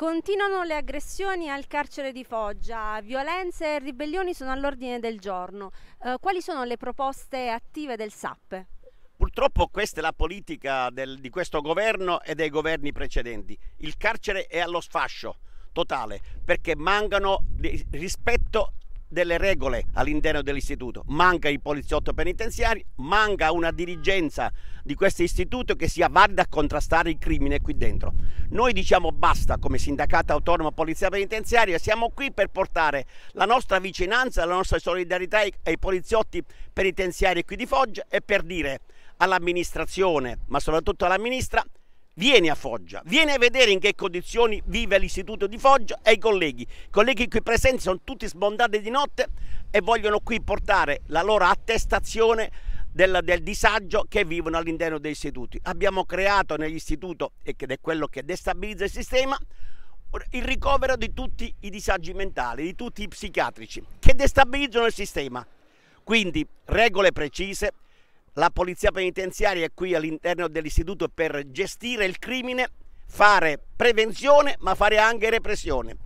Continuano le aggressioni al carcere di Foggia, violenze e ribellioni sono all'ordine del giorno. Eh, quali sono le proposte attive del SAP? Purtroppo questa è la politica del, di questo governo e dei governi precedenti. Il carcere è allo sfascio totale perché mancano rispetto delle regole all'interno dell'istituto, manca il poliziotto penitenziario, manca una dirigenza di questo istituto che sia valida a contrastare il crimine qui dentro. Noi diciamo basta come sindacato autonomo polizia penitenziaria, siamo qui per portare la nostra vicinanza, la nostra solidarietà ai poliziotti penitenziari qui di Foggia e per dire all'amministrazione, ma soprattutto alla ministra, vieni a Foggia, vieni a vedere in che condizioni vive l'istituto di Foggia e i colleghi. I colleghi qui presenti sono tutti sbondati di notte e vogliono qui portare la loro attestazione del, del disagio che vivono all'interno degli istituti. Abbiamo creato nell'istituto, ed è quello che destabilizza il sistema, il ricovero di tutti i disagi mentali, di tutti i psichiatrici, che destabilizzano il sistema. Quindi regole precise, la polizia penitenziaria è qui all'interno dell'istituto per gestire il crimine, fare prevenzione ma fare anche repressione.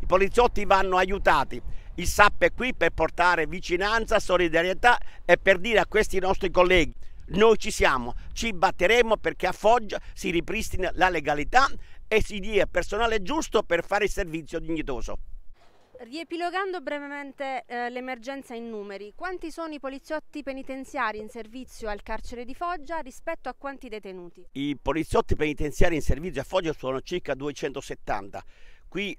I poliziotti vanno aiutati. Il SAP è qui per portare vicinanza, solidarietà e per dire a questi nostri colleghi noi ci siamo, ci batteremo perché a Foggia si ripristina la legalità e si dia il personale giusto per fare il servizio dignitoso. Riepilogando brevemente eh, l'emergenza in numeri, quanti sono i poliziotti penitenziari in servizio al carcere di Foggia rispetto a quanti detenuti? I poliziotti penitenziari in servizio a Foggia sono circa 270. Qui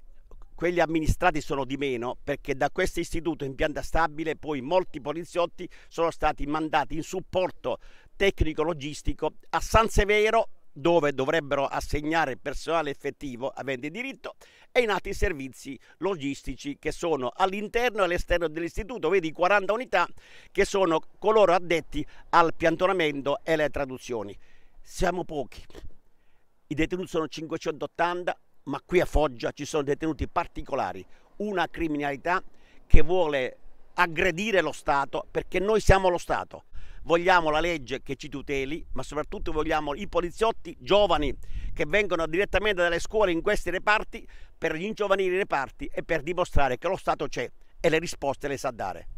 quelli amministrati sono di meno perché da questo istituto in pianta stabile poi molti poliziotti sono stati mandati in supporto tecnico-logistico a San Severo dove dovrebbero assegnare personale effettivo avente diritto e in altri servizi logistici che sono all'interno e all'esterno dell'istituto, vedi 40 unità che sono coloro addetti al piantonamento e alle traduzioni. Siamo pochi, i detenuti sono 580, ma qui a Foggia ci sono detenuti particolari, una criminalità che vuole aggredire lo Stato perché noi siamo lo Stato vogliamo la legge che ci tuteli, ma soprattutto vogliamo i poliziotti giovani che vengono direttamente dalle scuole in questi reparti per ringiovanire i reparti e per dimostrare che lo Stato c'è e le risposte le sa dare.